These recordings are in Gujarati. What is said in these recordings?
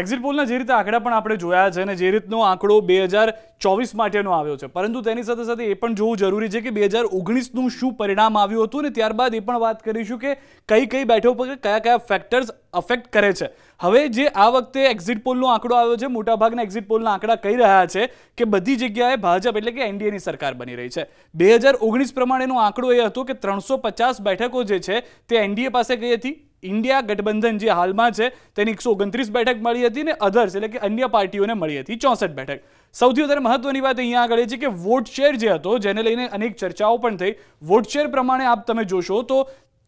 એક્ઝિટ પોલના જે રીતે આંકડા પણ આપણે જોયા છે અને જે રીતનો આંકડો બે હજાર ચોવીસ માટેનો આવ્યો છે પરંતુ તેની સાથે સાથે એ પણ જોવું જરૂરી છે કે બે હજાર ઓગણીસનું શું પરિણામ આવ્યું હતું અને ત્યારબાદ એ પણ વાત કરીશું કે કઈ કઈ બેઠકો પર કયા કયા ફેક્ટર્સ અફેક્ટ કરે છે હવે જે આ વખતે એક્ઝિટ પોલનો આંકડો આવ્યો છે મોટાભાગના એક્ઝિટ પોલના આંકડા કહી રહ્યા છે કે બધી જગ્યાએ ભાજપ એટલે કે એનડીએની સરકાર બની રહી છે બે હજાર ઓગણીસ પ્રમાણેનો આંકડો એ હતો કે ત્રણસો પચાસ બેઠકો જે છે તે એનડીએ પાસે ગઈ હતી ઇન્ડિયા ગઠબંધન જે હાલમાં છે તેની એકસો ઓગણત્રીસ બેઠક મળી હતી ને અધર્સ એટલે કે અન્ય પાર્ટીઓને મળી હતી ચોસઠ બેઠક સૌથી વધારે મહત્વની વાત અહીંયા આગળ છે કે વોટ શેર જે હતો જેને લઈને અનેક ચર્ચાઓ પણ થઈ વોટ શેર પ્રમાણે આપ તમે જોશો તો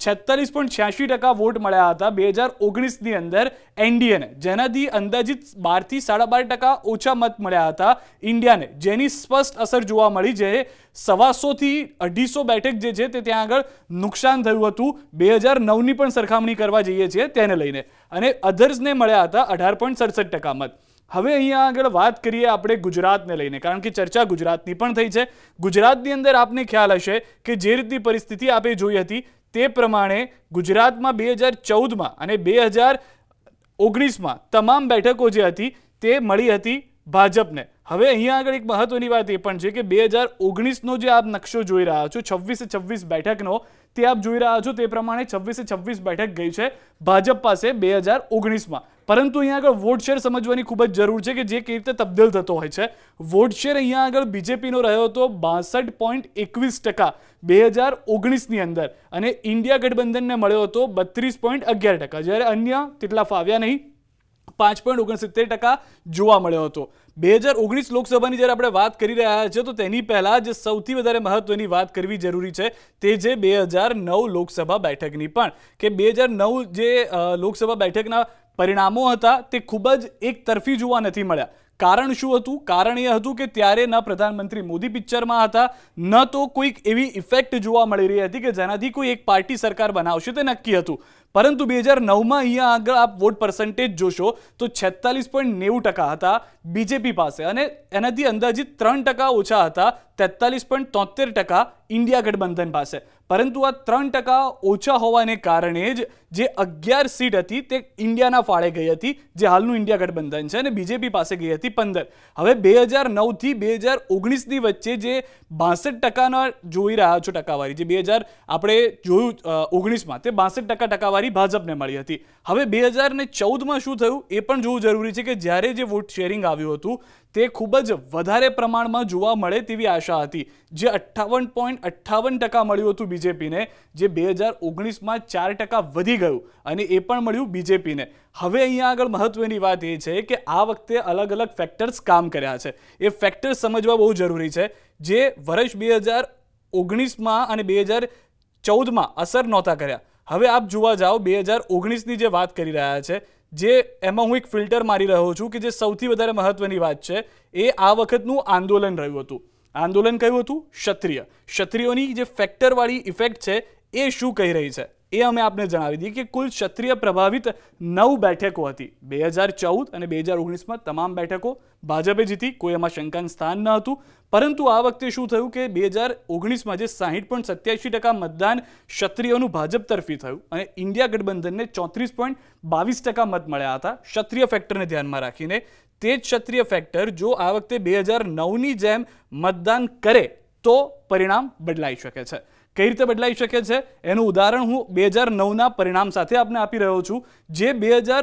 છેતાલીસ પોઈન્ટ છ્યાસી ટકા વોટ મળ્યા હતા બે હજાર ઓગણીસની અંદર એનડીએને જેનાથી અંદાજિત બારથી સાડા બાર ટકા ઓછા મત મળ્યા હતા ઇન્ડિયાને જેની સ્પષ્ટ અસર જોવા મળી જે સવાસોથી અઢીસો બેઠક જે છે તે ત્યાં આગળ નુકસાન થયું હતું બે હજાર નવની પણ સરખામણી કરવા જઈએ છીએ તેને લઈને અને અધર્સને મળ્યા હતા અઢાર પોઈન્ટ સડસઠ ટકા મત હવે અહીંયા આગળ વાત કરીએ આપણે ગુજરાતને લઈને કારણ કે ચર્ચા ગુજરાતની પણ થઈ છે ગુજરાતની અંદર આપને ખ્યાલ હશે કે જે રીતની પરિસ્થિતિ આપે જોઈ હતી તે પ્રમાણે ગુજરાતમાં બે હજાર ચૌદમાં અને બે હજાર ઓગણીસમાં તમામ બેઠકો જે હતી તે મળી હતી ભાજપને હવે અહીંયા આગળ એક મહત્વની વાત એ પણ છે કે બે હજાર ઓગણીસનો જે આપ નકશો જોઈ રહ્યા છો છવ્વીસે છવ્વીસ બેઠકનો તે આપ જોઈ રહ્યા છો તે પ્રમાણે છવ્વીસે છવ્વીસ બેઠક ગઈ છે ભાજપ પાસે બે હજાર ઓગણીસમાં પરંતુ અહીંયા આગળ વોટ શેર સમજવાની ખૂબ જ જરૂર છે કે જે કેવી રીતે તબદીલ થતો હોય છે વોટ શેર અહીંયા આગળ બીજેપીનો રહ્યો હતો બાસઠ પોઈન્ટ એકવીસ ટકા બે હજાર ઓગણીસની અંદર અને ઇન્ડિયા ગઠબંધનને મળ્યો હતો બત્રીસ પોઈન્ટ અગિયાર ટકા જ્યારે અન્ય તેટલા ફાવ્યા નહીં પાંચ પોઈન્ટ ઓગણસિત્તેર ટકા જોવા મળ્યો હતો બે હજાર ઓગણીસ લોકસભાની જ્યારે આપણે વાત કરી રહ્યા છીએ તો તેની પહેલાં જે સૌથી વધારે મહત્ત્વની વાત કરવી જરૂરી છે તે જે બે હજાર નવ લોકસભા બેઠકની પણ કે બે હજાર નવ જે લોકસભા બેઠકના પરિણામો હતા તે ખૂબ જ એક તરફી જોવા નથી મળ્યા કારણ શું હતું કારણ એ હતું કે ત્યારે ન પ્રધાનમંત્રી મોદી પિક્ચરમાં હતા ન તો કોઈક એવી ઇફેક્ટ જોવા મળી રહી હતી કે જેનાથી કોઈ એક પાર્ટી સરકાર બનાવશે તે નક્કી હતું પરંતુ બે હજાર નવમાં અહીંયા આગળ આપ વોટ પર્સન્ટેજ જોશો તો છેતાલીસ પોઈન્ટ નેવું ટકા હતા બીજેપી પાસે અને એનાથી અંદાજિત ત્રણ ટકા ઓછા હતા તેતાલીસ પોઈન્ટ તોતેર ટકા ઇન્ડિયા ગઠબંધન પાસે પરંતુ આ ત્રણ ટકા ઓછા હોવાને કારણે જ જે અગિયાર સીટ હતી તે ઇન્ડિયાના ફાળે ગઈ હતી જે હાલનું ઇન્ડિયા ગઠબંધન છે અને બીજેપી પાસે ગઈ હતી થી પંદર હવે બે હજાર નવથી બે હજાર ઓગણીસની વચ્ચે જે બાસઠ ટકાના જોઈ રહ્યા છો ટકાવારી જે બે હજાર આપણે જોયું ઓગણીસમાં તે બાસઠ ટકા ટકાવારી ભાજપને મળી હતી હવે બે હજાર ને ચૌદમાં શું થયું એ પણ જોવું જરૂરી છે કે જ્યારે જે વોટ શેરિંગ આવ્યું હતું તે ખૂબ જ વધારે પ્રમાણમાં જોવા મળે તેવી આશા હતી જે અઠ્ઠાવન પોઈન્ટ અઠ્ઠાવન ટકા મળ્યું હતું બીજેપીને જે બે હજાર ઓગણીસમાં ચાર ટકા વધી ગયું અને એ પણ મળ્યું બીજેપીને હવે અહીંયા આગળ મહત્વની વાત એ છે કે આ વખતે અલગ અલગ ફેક્ટર્સ કામ કર્યા છે એ ફેક્ટર્સ સમજવા બહુ જરૂરી છે જે વર્ષ બે હજાર ઓગણીસમાં અને બે હજાર ચૌદમાં અસર નહોતા કર્યા હવે આપ જોવા જાઓ બે હજાર ઓગણીસની જે વાત કરી રહ્યા છે જે એમાં હું એક ફિલ્ટર મારી રહ્યો છું કે જે સૌથી વધારે મહત્વની વાત છે એ આ વખતનું આંદોલન રહ્યું હતું આંદોલન કયું હતું ક્ષત્રિય ક્ષત્રિયોની જે ફેક્ટરવાળી ઇફેક્ટ છે એ શું કહી રહી છે એ અમે આપને જણાવી દઈએ કે કુલ ક્ષત્રિય પ્રભાવિત નવ બેઠકો હતી બે હજાર ચૌદ અને બે હજાર ઓગણીસમાં તમામ બેઠકો ભાજપે જીતી કોઈ એમાં શંકાનું સ્થાન ન હતું પરંતુ આ વખતે શું થયું કે બે હજાર ઓગણીસમાં જે સાહીઠ પોઈન્ટ સત્યાસી ટકા મતદાન ક્ષત્રિયોનું ભાજપ તરફી થયું અને ઇન્ડિયા ગઠબંધનને ચોત્રીસ પોઈન્ટ બાવીસ ટકા મત મળ્યા હતા ક્ષત્રિય ફેક્ટરને ધ્યાનમાં રાખીને તે જ ક્ષત્રિય ફેક્ટર જો આ વખતે બે હજાર નવની જેમ મતદાન કરે તો પરિણામ બદલાઈ શકે છે કઈ રીતે બદલાઈ શકે છે એનું ઉદાહરણ હું બે હજાર નવના પરિણામ સાથે આપને આપી રહ્યો છું જે બે હજાર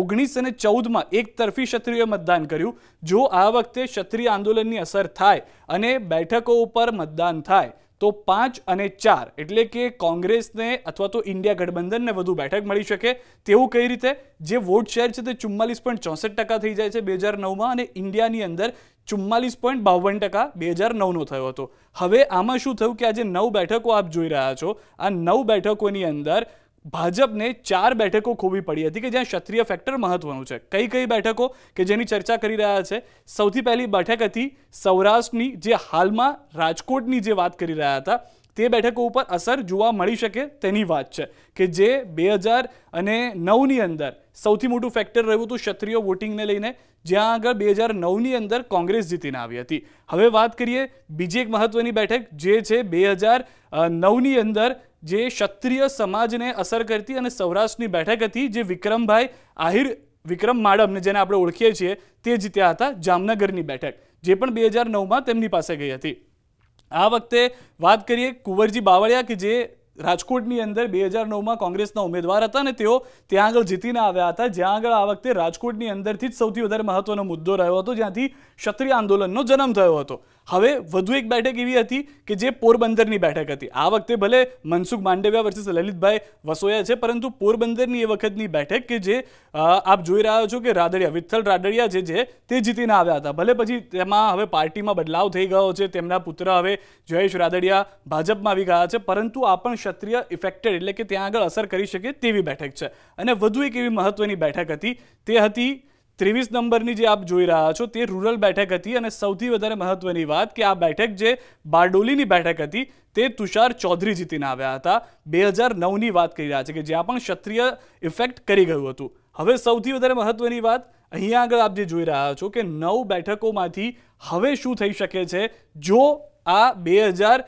ઓગણીસ અને ચૌદમાં એક તરફી ક્ષત્રિયોએ મતદાન કર્યું જો આ વખતે ક્ષત્રિય આંદોલનની અસર થાય અને બેઠકો ઉપર મતદાન થાય તો પાંચ અને ચાર એટલે કે કોંગ્રેસને અથવા તો ઇન્ડિયા ગઠબંધનને વધુ બેઠક મળી શકે તેવું કઈ રીતે જે વોટ શેર છે તે ચુમ્માલીસ પોઈન્ટ ચોસઠ ટકા થઈ જાય છે બે હજાર નવમાં અને ઇન્ડિયાની અંદર ચુમ્માલીસ પોઈન્ટ બાવન ટકા બે હજાર નવનો થયો હતો હવે આમાં શું થયું કે આજે નવ બેઠકો આપ જોઈ રહ્યા છો આ નવ બેઠકોની અંદર ભાજપને ચાર બેઠકો ખોવી પડી હતી કે જ્યાં ક્ષત્રિય ફેક્ટર મહત્વનું છે કઈ કઈ બેઠકો કે જેની ચર્ચા કરી રહ્યા છે સૌથી પહેલી બેઠક હતી સૌરાષ્ટ્રની જે હાલમાં રાજકોટની જે વાત કરી રહ્યા હતા તે બેઠકો ઉપર અસર જોવા મળી શકે તેની વાત છે કે જે બે હજાર અને નવની અંદર સૌથી મોટું ફેક્ટર રહ્યું હતું ક્ષત્રિય વોટિંગને લઈને જ્યાં આગળ બે હજાર નવની અંદર કોંગ્રેસ જીતીને આવી હતી હવે વાત કરીએ બીજી એક મહત્વની બેઠક જે છે બે હજાર નવની અંદર જે ક્ષત્રિય સમાજને અસર કરતી અને સૌરાષ્ટ્રની બેઠક હતી જે વિક્રમભાઈ આહિર વિક્રમ માડમને જેને આપણે ઓળખીએ છીએ તે જીત્યા હતા જામનગરની બેઠક જે પણ બે હજાર નવમાં તેમની પાસે ગઈ હતી આ વખતે વાત કરીએ કુંવરજી બાવળિયા કે જે રાજકોટની અંદર બે હજાર નવમાં કોંગ્રેસના ઉમેદવાર હતા અને તેઓ ત્યાં આગળ જીતીને આવ્યા હતા જ્યાં આગળ આ વખતે રાજકોટની અંદરથી જ સૌથી વધારે મહત્વનો મુદ્દો રહ્યો હતો જ્યાંથી ક્ષત્રિય આંદોલનનો જન્મ થયો હતો હવે વધુ એક બેઠક એવી હતી કે જે પોરબંદરની બેઠક હતી આ વખતે ભલે મનસુખ માંડવિયા વર્ષે લલિતભાઈ વસોયા છે પરંતુ પોરબંદરની એ વખતની બેઠક કે જે આપ જોઈ રહ્યા છો કે રાદડિયા વિઠ્ઠલ રાદડિયા જે છે તે જીતીને આવ્યા હતા ભલે પછી તેમાં હવે પાર્ટીમાં બદલાવ થઈ ગયો છે તેમના પુત્ર હવે જયેશ રાદડિયા ભાજપમાં આવી ગયા છે પરંતુ આ પણ ક્ષત્રિય ઇફેક્ટેડ એટલે કે ત્યાં આગળ અસર કરી શકે તેવી બેઠક છે અને વધુ એક એવી મહત્વની બેઠક હતી તે હતી ત્રેવીસ નંબરની જે આપ જોઈ રહ્યા છો તે રૂરલ બેઠક હતી અને સૌથી વધારે મહત્વની વાત કે આ બેઠક જે બારડોલીની બેઠક હતી તે તુષાર ચૌધરી જીતીને આવ્યા હતા બે હજાર નવની વાત કરી રહ્યા છે કે જ્યાં પણ ક્ષત્રિય ઇફેક્ટ કરી ગયું હતું હવે સૌથી વધારે મહત્વની વાત અહીંયા આગળ આપ જે જોઈ રહ્યા છો કે નવ બેઠકોમાંથી હવે શું થઈ શકે છે જો આ બે હજાર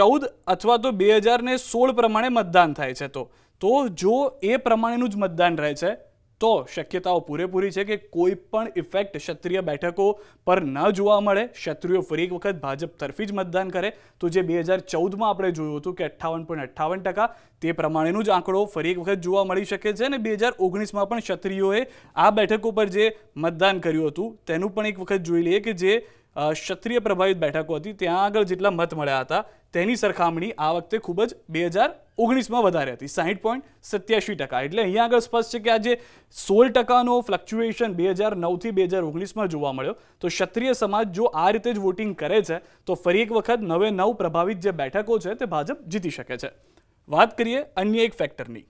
ચૌદ અથવા તો બે હજાર ને સોળ પ્રમાણે મતદાન થાય છે તો તો જો એ પ્રમાણેનું જ મતદાન રહે છે તો શક્યતાઓ પૂરેપૂરી છે કે કોઈ પણ ઇફેક્ટ ક્ષત્રિય બેઠકો પર ન જોવા મળે ક્ષત્રિયો ફરી એક વખત ભાજપ તરફી જ મતદાન કરે તો જે બે હજાર ચૌદમાં આપણે જોયું હતું કે અઠ્ઠાવન પોઈન્ટ અઠ્ઠાવન ટકા તે પ્રમાણેનું જ આંકડો ફરી એક વખત જોવા મળી શકે છે અને બે હજાર ઓગણીસમાં પણ ક્ષત્રિયોએ આ બેઠકો પર જે મતદાન કર્યું હતું તેનું પણ એક વખત જોઈ લઈએ કે જે ક્ષત્રિય પ્રભાવિત બેઠકો હતી ત્યાં આગળ જેટલા મત મળ્યા હતા તેની સરખામણી આ વખતે ખૂબ જ બે હજાર ઓગણીસમાં વધારે હતી સાહીઠ પોઈન્ટ સત્યાસી ટકા એટલે અહીંયા આગળ સ્પષ્ટ છે કે આજે સોળ ટકાનો ફ્લક્ચ્યુએશન બે હજાર નવથી બે હજાર ઓગણીસમાં જોવા મળ્યો તો ક્ષત્રિય સમાજ જો આ રીતે જ વોટિંગ કરે છે તો ફરી એક વખત નવે નવ પ્રભાવિત જે બેઠકો છે તે ભાજપ જીતી શકે છે વાત કરીએ અન્ય એક ફેક્ટરની